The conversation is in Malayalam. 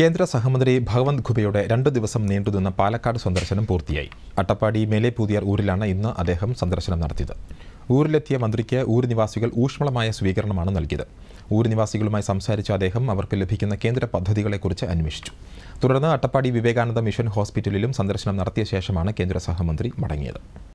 കേന്ദ്ര സഹമന്ത്രി ഭഗവന്ത് ഖുബയുടെ രണ്ടു ദിവസം നീണ്ടുനിന്ന പാലക്കാട് സന്ദർശനം പൂർത്തിയായി അട്ടപ്പാടി മേലെ പുതിയാർ ഊരിലാണ് ഇന്ന് അദ്ദേഹം സന്ദർശനം നടത്തിയത് ഊരിലെത്തിയ മന്ത്രിക്ക് ഊര് നിവാസികൾ ഊഷ്മളമായ സ്വീകരണമാണ് നൽകിയത് ഊര് നിവാസികളുമായി സംസാരിച്ച അദ്ദേഹം അവർക്ക് ലഭിക്കുന്ന കേന്ദ്ര പദ്ധതികളെക്കുറിച്ച് അന്വേഷിച്ചു തുടർന്ന് അട്ടപ്പാടി വിവേകാനന്ദ മിഷൻ ഹോസ്പിറ്റലിലും സന്ദർശനം നടത്തിയ ശേഷമാണ് കേന്ദ്ര സഹമന്ത്രി മടങ്ങിയത്